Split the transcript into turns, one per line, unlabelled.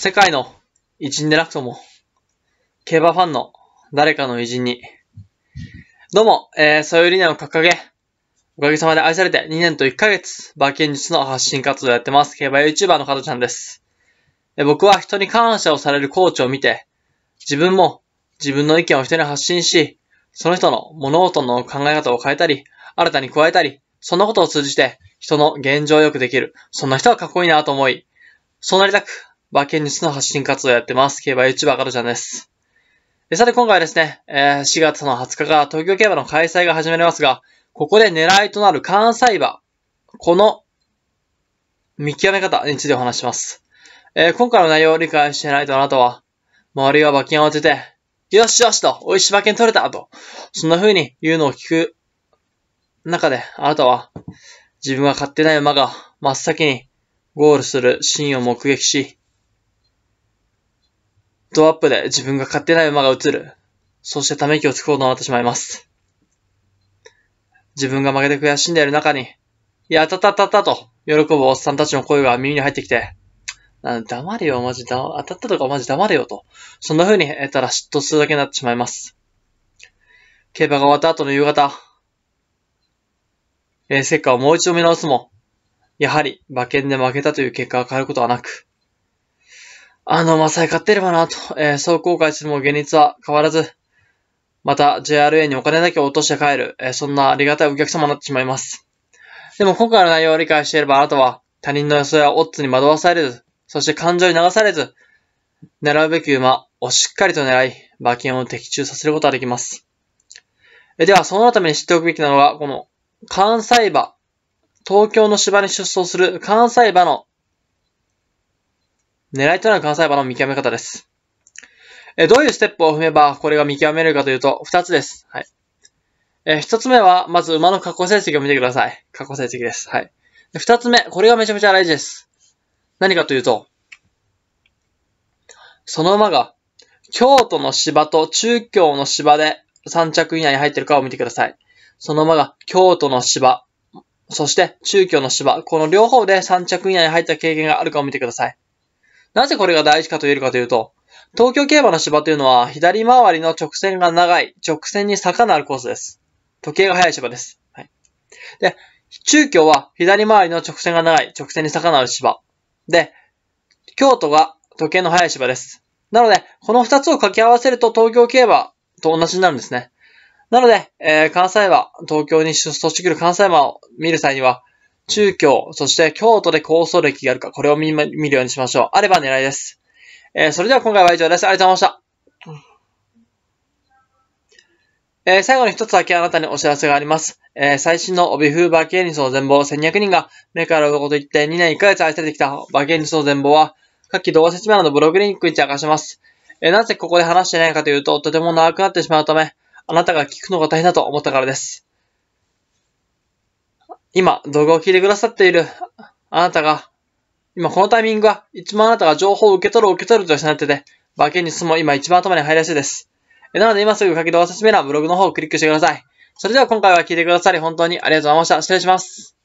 世界の偉人でなくとも、競馬ファンの誰かの偉人に、どうも、えー、そういう理念を掲げ、おかげさまで愛されて2年と1ヶ月、馬券術の発信活動をやってます、競馬 YouTuber の加藤ちゃんです。僕は人に感謝をされるコーチを見て、自分も自分の意見を人に発信し、その人の物事の考え方を変えたり、新たに加えたり、そんなことを通じて人の現状を良くできる。そんな人はかっこいいなと思い、そうなりたく馬券ンュの発信活動をやってます。競馬 YouTuber カルちゃんです。さて今回はですね、えー、4月の20日から東京競馬の開催が始まりますが、ここで狙いとなる関西馬、この見極め方についてお話します。えー、今回の内容を理解してないとあなたは、周りが馬券を当てて、よしよしと、美味しい馬券取れたと、そんな風に言うのを聞く中で、あなたは、自分が買ってない馬が真っ先にゴールするシーンを目撃し、ドアップで自分が勝手ない馬が映る。そしてため息をつくことになってしまいます。自分が負けて悔しんでいる中に、やたったたったと、喜ぶおっさんたちの声が耳に入ってきて、黙れよ、マジ当たったとかマジ黙れよと、そんな風に得たら嫉妬するだけになってしまいます。競馬が終わった後の夕方、えー、セッカをもう一度見直すも、やはり馬券で負けたという結果が変わることはなく、あのまさえ勝ってればなと、えー、そう後悔しても現実は変わらず、また JRA にお金だけ落として帰る、えー、そんなありがたいお客様になってしまいます。でも今回の内容を理解していればあなたは他人の予想やオッズに惑わされず、そして感情に流されず、狙うべき馬をしっかりと狙い、馬券を的中させることができます。えでは、そのために知っておくべきなのが、この関西馬、東京の芝に出走する関西馬の狙いとなる関西馬の見極め方です。えどういうステップを踏めばこれが見極めるかというと、二つです。はい。え一つ目は、まず馬の過去成績を見てください。過去成績です。はい。二つ目、これがめちゃめちゃ大事です。何かというと、その馬が、京都の芝と中京の芝で3着以内に入ってるかを見てください。その馬が京都の芝、そして中京の芝、この両方で3着以内に入った経験があるかを見てください。なぜこれが大事かと言えるかというと、東京競馬の芝というのは、左回りの直線が長い、直線に坂のあるコースです。時計が速い芝です。はい。で、中京は左回りの直線が長い、直線に坂のある芝。で、京都が時計の速い芝です。なので、この二つを掛け合わせると東京競馬と同じになるんですね。なので、えー、関西馬、東京に出走してくる関西馬を見る際には、中京、そして京都で構想歴があるか、これを見見るようにしましょう。あれば狙いです。えー、それでは今回は以上です。ありがとうございました。えー、最後に一つだけあなたにお知らせがあります。えー、最新の帯風バーケーニスの全貌1200人が目から鱗と言って2年1ヶ月愛されてきたバーケーニスの全貌は、各期動画説明欄のブログリンクに明かします。えー、なぜここで話してないかというと、とても長くなってしまうため、あなたが聞くのが大変だと思ったからです。今、動画を聞いてくださっている、あなたが、今このタイミングは、一番あなたが情報を受け取る受け取るとしてなってて、バケに住む、今一番頭に入りやすいです。なので今すぐ書き動画説明欄ブログの方をクリックしてください。それでは今回は聞いてくださり本当にありがとうございました。失礼します。